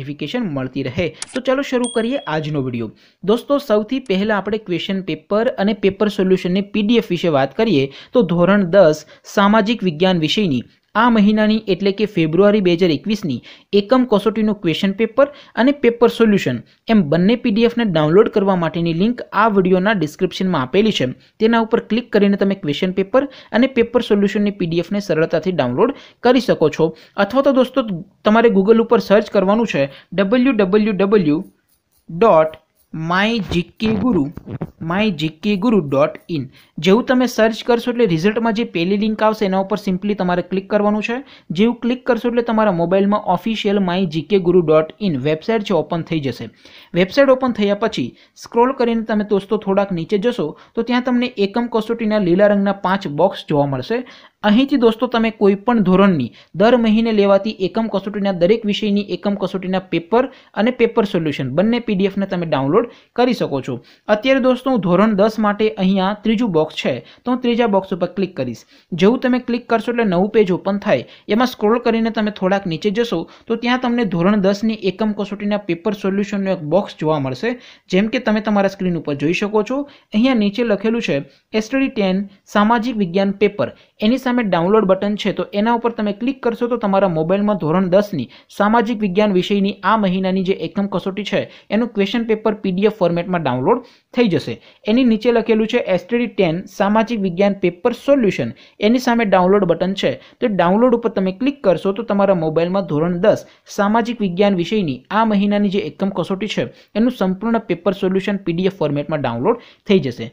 notification મળતી રહે તો ચાલો શરૂ કરીએ આજનો વિડીયો દોસ્તો સૌથી પહેલાં આપણે ક્વેશ્ચન પેપર અને પેપર સોલ્યુશનની પીડીએફ વિશે વાત કરીએ તો ધોરણ દસ સામાજિક વિજ્ઞાન વિષયની આ મહિનાની એટલે કે ફેબ્રુઆરી બે હજાર એકવીસની એકમ કસોટીનું ક્વેશ્ચન પેપર અને પેપર સોલ્યુશન એમ બંને પીડીએફને ડાઉનલોડ કરવા માટેની લિંક આ વિડીયોના ડિસ્ક્રિપ્શનમાં આપેલી છે તેના ઉપર ક્લિક કરીને તમે ક્વેશ્ચન પેપર અને પેપર સોલ્યુશનની પીડીએફને સરળતાથી ડાઉનલોડ કરી શકો છો અથવા તો દોસ્તો તમારે ગૂગલ ઉપર સર્ચ કરવાનું છે W W W dot my GK guru my GK guru dot in જેવું તમે સર્ચ કરશો એટલે રિઝલ્ટમાં જે પહેલી લિંક આવશે એના ઉપર સિમ્પલી તમારે ક્લિક કરવાનું છે જેવું ક્લિક કરશો એટલે તમારા મોબાઈલમાં official my GK guru dot in website છે ઓપન થઈ જશે વેબસાઇટ ઓપન થયા પછી સ્ક્રોલ કરીને તમે દોસ્તો થોડાક નીચે જશો તો ત્યાં તમને એકમ કસોટીના લીલા રંગના પાંચ બોક્સ જોવા મળશે અહીંથી દોસ્તો તમે કોઈપણ ધોરણની દર મહિને લેવાતી એકમ કસોટીના દરેક વિષયની એકમ કસોટીના પેપર અને પેપર સોલ્યુશન બંને પીડીએફને તમે ડાઉનલોડ કરી શકો છો અત્યારે દોસ્તો હું ધોરણ દસ માટે અહીંયા ત્રીજું બોક્સ છે તો હું ત્રીજા બોક્સ ઉપર ક્લિક કરીશ જેવું તમે ક્લિક કરશો એટલે નવું પેજ ઓપન થાય એમાં સ્ક્રોલ કરીને તમે થોડાક નીચે જશો તો ત્યાં તમને ધોરણ દસની એકમ કસોટીના પેપર સોલ્યુશનનો એક બોક્સ જોવા મળશે જેમ કે તમે તમારા સ્ક્રીન ઉપર જોઈ શકો છો અહીંયા નીચે લખેલું છે એસટડી ટેન સામાજિક વિજ્ઞાન પેપર એની સામે ડાઉનલોડ બટન છે તો એના ઉપર તમે ક્લિક કરશો તો તમારા મોબાઈલમાં ધોરણ દસની સામાજિક વિજ્ઞાન વિષયની આ મહિનાની જે એકમ કસોટી છે એનું ક્વેશ્ચન પેપર પીડીએફ ફોર્મેટમાં ડાઉનલોડ થઈ જશે એની નીચે લખેલું છે એસટીડી ટેન સામાજિક વિજ્ઞાન પેપર સોલ્યુશન એની સામે ડાઉનલોડ બટન છે તો ડાઉનલોડ ઉપર તમે ક્લિક કરશો તો તમારા મોબાઈલમાં ધોરણ દસ સામાજિક વિજ્ઞાન વિષયની આ મહિનાની જે એકમ કસોટી છે એનું સંપૂર્ણ પેપર સોલ્યુશન પીડીએફ ફોર્મેટમાં ડાઉનલોડ થઈ જશે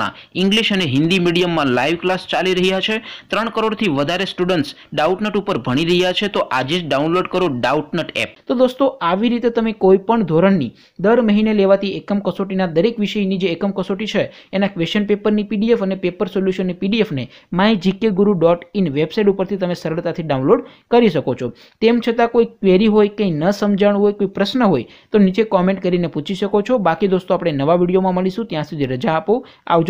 વિસ્તારના ઇંગ્લિશ અને હિન્દી મીડિયમમાં લાઈવ ક્લાસ ચાલી રહ્યા છે ત્રણ કરોડથી વધારે સ્ટુડન્ટ્સ ડાઉટનટ ઉપર ભણી રહ્યા છે તો આજે જ ડાઉનલોડ કરો ડાઉટનટ એપ તો દોસ્તો આવી રીતે તમે કોઈ પણ ધોરણની દર મહિને લેવાતી એકમ કસોટીના દરેક વિષયની જે એકમ કસોટી છે એના ક્વેશ્ચન પેપરની પીડીએફ અને પેપર સોલ્યુશનની પીડીએફને my GK guru dot in website ઉપરથી તમે સરળતાથી ડાઉનલોડ કરી શકો છો તેમ છતાં કોઈ ક્વેરી હોય કંઈ ન સમજાણું હોય કોઈ પ્રશ્ન હોય તો નીચે કોમેન્ટ કરીને પૂછી શકો છો બાકી દોસ્તો આપણે નવા વિડીયોમાં મળીશું ત્યાં સુધી રજા આપો આવજો